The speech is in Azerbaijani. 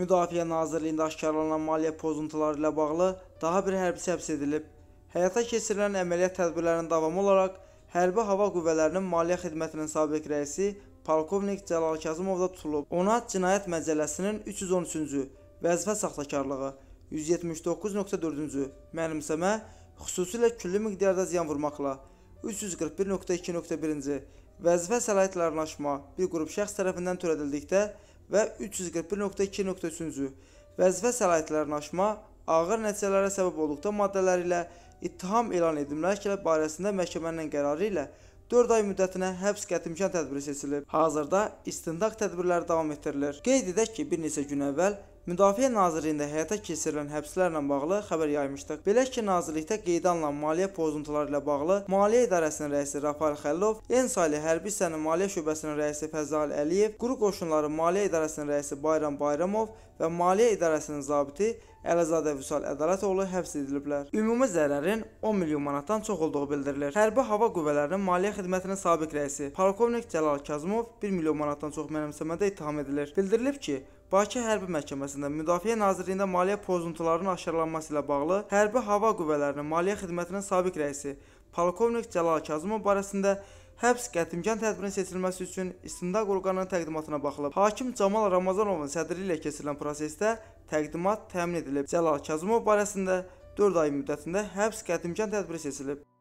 Müdafiə Nazirliyində aşkarlanan maliyyə pozuntuları ilə bağlı daha bir hərbçi həbs edilib. Həyata keçirilən əməliyyat tədbirlərinin davamı olaraq Hərbi Hava Qüvvələrinin Maliyyə Xidmətinin sabiq rəisi polkovnik Cəlal Kazımov da tutulub. Ona Cinayət Məcəlləsinin 313-cü vəzifə saxtakarlığı 179.4-cü mənimsəmə, xüsusilə külli miqdarda ziyan vurmaqla 341.2.1-ci vəzifə səlahiyyətlərini aşma bir qrup şəxs tərəfindən törədildikdə və 341.2.3-cü vəzifə səlahiyyətlərini aşma ağır nəticələrə səbəb olduqda maddələri ilə ittiham elan edilməklə barəsində məhkəmənin qərarı ilə 4 ay müddətinə həbs qətimkan tədbiri seçilib. Hazırda istintaq tədbirləri davam etdirilir. Qeyd edək ki, bir neçə gün əvvəl Müdafiə Nazirliyində həyata keçirilən həbslərlə bağlı xəbər yaymışdıq. Belə ki, nazirlikdə qeydə alınan maliyyə pozuntuları ilə bağlı Maliyyə İdarəsinin rəisi Rafael Xəllov, En Salih Hərbi hissənin Maliyyə şöbəsinin rəisi Fəzal Əliyev, Quru qoşunların Maliyyə İdarəsinin rəisi Bayram Bayramov və Maliyyə İdarəsinin zabiti Əlizadə Vüsal Ədalətoğlu həbs ediliblər. Ümumi zərərin 10 milyon manatdan çox olduğu bildirilir. Hərbi Hava Qüvvələrinin Maliyyə Xidmətinin sabiq rəisi polkovnik Cəlal Kazımov 1 milyon manatdan çox mənimsəmədə ittiham edilir. Bildirilib ki, Bakı Hərbi Məhkəməsində Müdafiə Nazirliyində maliyyə pozuntularının aşkarlanması ilə bağlı Hərbi Hava Qüvvələrinin Maliyyə Xidmətinin sabiq rəisi polkovnik Cəlal Kazımov barəsində həbs qətimkan tədbirin seçilməsi üçün istintaq orqanının təqdimatına baxılıb. Hakim Camal Ramazanovun sədri ilə keçirilən prosesdə təqdimat təmin edilib. Cəlal Kazımov barəsində 4 ay müddətində həbs qətimkan tədbiri seçilib.